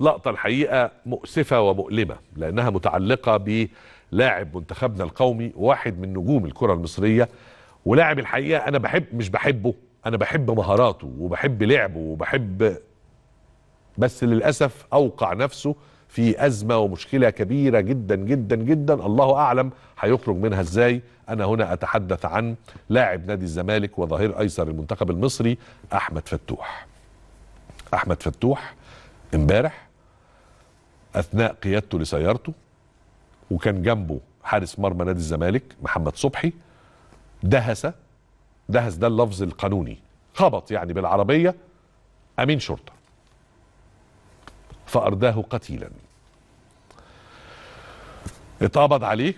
لقطة الحقيقة مؤسفة ومؤلمة لأنها متعلقة بلاعب منتخبنا القومي واحد من نجوم الكرة المصرية ولاعب الحقيقة أنا بحب مش بحبه أنا بحب مهاراته وبحب لعبه وبحب بس للأسف أوقع نفسه في أزمة ومشكلة كبيرة جدا جدا جدا الله أعلم هيخرج منها إزاي أنا هنا أتحدث عن لاعب نادي الزمالك وظهير أيسر المنتخب المصري أحمد فتوح أحمد فتوح امبارح اثناء قيادته لسيارته وكان جنبه حارس مرمى نادي الزمالك محمد صبحي دهس دهس ده اللفظ القانوني خبط يعني بالعربيه امين شرطه فارداه قتيلا اتقبض عليه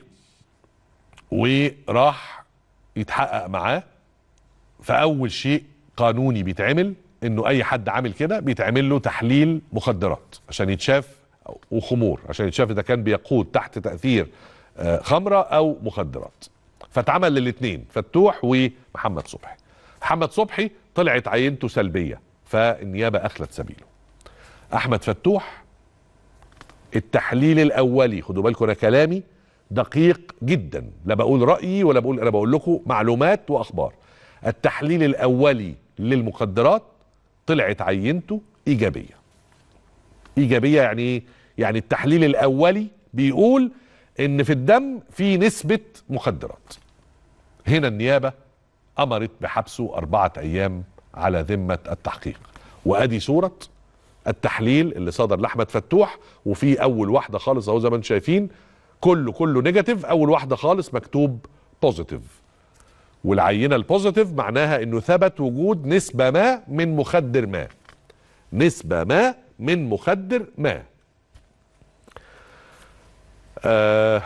وراح يتحقق معاه فاول شيء قانوني بيتعمل انه اي حد عامل كده بيتعمل له تحليل مخدرات عشان يتشاف وخمور عشان يتشاف اذا كان بيقود تحت تاثير آه، خمره او مخدرات فاتعمل للاثنين فتوح ومحمد صبحي محمد صبحي طلعت عينته سلبيه فالنيابه اخلت سبيله احمد فتوح التحليل الاولي خدوا بالكم انا كلامي دقيق جدا لا بقول رايي ولا بقول انا بقول لكم معلومات واخبار التحليل الاولي للمخدرات طلعت عينته ايجابيه ايجابيه يعني ايه يعني التحليل الاولي بيقول ان في الدم في نسبه مخدرات هنا النيابه امرت بحبسه اربعه ايام على ذمه التحقيق وادي صوره التحليل اللي صدر لاحمد فتوح وفي اول واحده خالص اهو زي ما انتم شايفين كله كله نيجاتيف اول واحده خالص مكتوب بوزيتيف والعينه البوزيتيف معناها انه ثبت وجود نسبه ما من مخدر ما نسبه ما من مخدر ما آه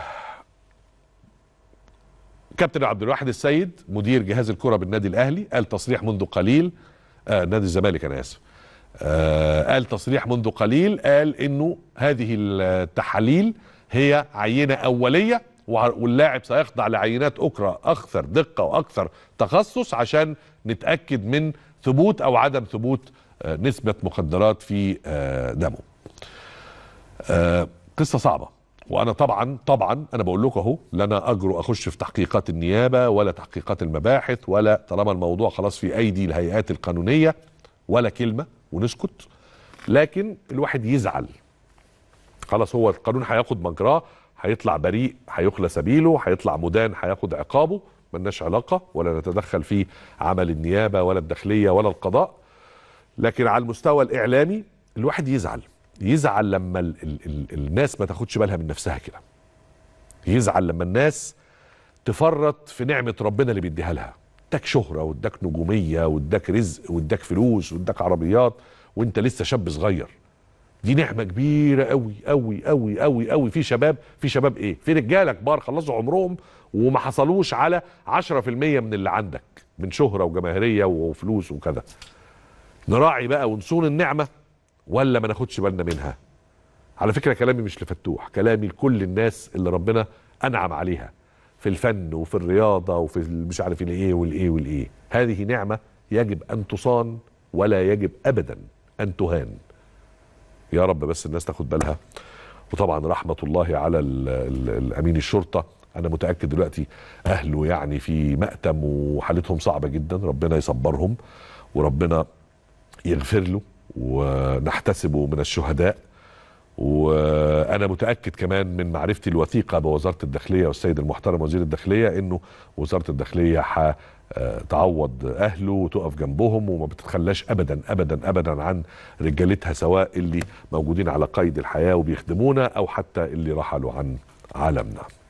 كابتن عبد الواحد السيد مدير جهاز الكره بالنادي الاهلي قال تصريح منذ قليل آه نادي الزمالك انا اسف آه قال تصريح منذ قليل قال انه هذه التحاليل هي عينه اوليه واللاعب سيخضع لعينات اخرى اكثر دقه واكثر تخصص عشان نتاكد من ثبوت او عدم ثبوت آه، نسبه مخدرات في آه، دمه. آه، قصه صعبه وانا طبعا طبعا انا بقول لكم اهو لا انا اجرؤ اخش في تحقيقات النيابه ولا تحقيقات المباحث ولا طالما الموضوع خلاص في ايدي الهيئات القانونيه ولا كلمه ونسكت لكن الواحد يزعل خلاص هو القانون هياخد مجراه هيطلع بريء هيخلى سبيله هيطلع مدان هياخد عقابه ملناش علاقه ولا نتدخل في عمل النيابه ولا الداخليه ولا القضاء لكن على المستوى الاعلامي الواحد يزعل يزعل لما الـ الـ الـ الناس ما تاخدش بالها من نفسها كده يزعل لما الناس تفرط في نعمه ربنا اللي بيديها لها اداك شهره واداك نجوميه واداك رزق واداك فلوس واداك عربيات وانت لسه شاب صغير دي نعمه كبيره قوي قوي قوي قوي قوي في شباب في شباب ايه في رجاله كبار خلصوا عمرهم وما حصلوش على 10% من اللي عندك من شهره وجماهيريه وفلوس وكذا نراعي بقى ونصون النعمه ولا ما ناخدش بالنا منها على فكره كلامي مش لفتوح كلامي لكل الناس اللي ربنا انعم عليها في الفن وفي الرياضه وفي مش عارف الايه والايه والايه هذه نعمه يجب ان تصان ولا يجب ابدا ان تهان يا رب بس الناس تاخد بالها وطبعا رحمه الله على الامين الشرطه انا متاكد دلوقتي اهله يعني في مأتم وحالتهم صعبه جدا ربنا يصبرهم وربنا يغفر له ونحتسبه من الشهداء وانا متاكد كمان من معرفتي الوثيقه بوزاره الداخليه والسيد المحترم وزير الداخليه انه وزاره الداخليه تعوض اهله وتقف جنبهم وما بتتخلاش ابدا ابدا ابدا عن رجالتها سواء اللي موجودين على قيد الحياه وبيخدمونا او حتى اللي رحلوا عن عالمنا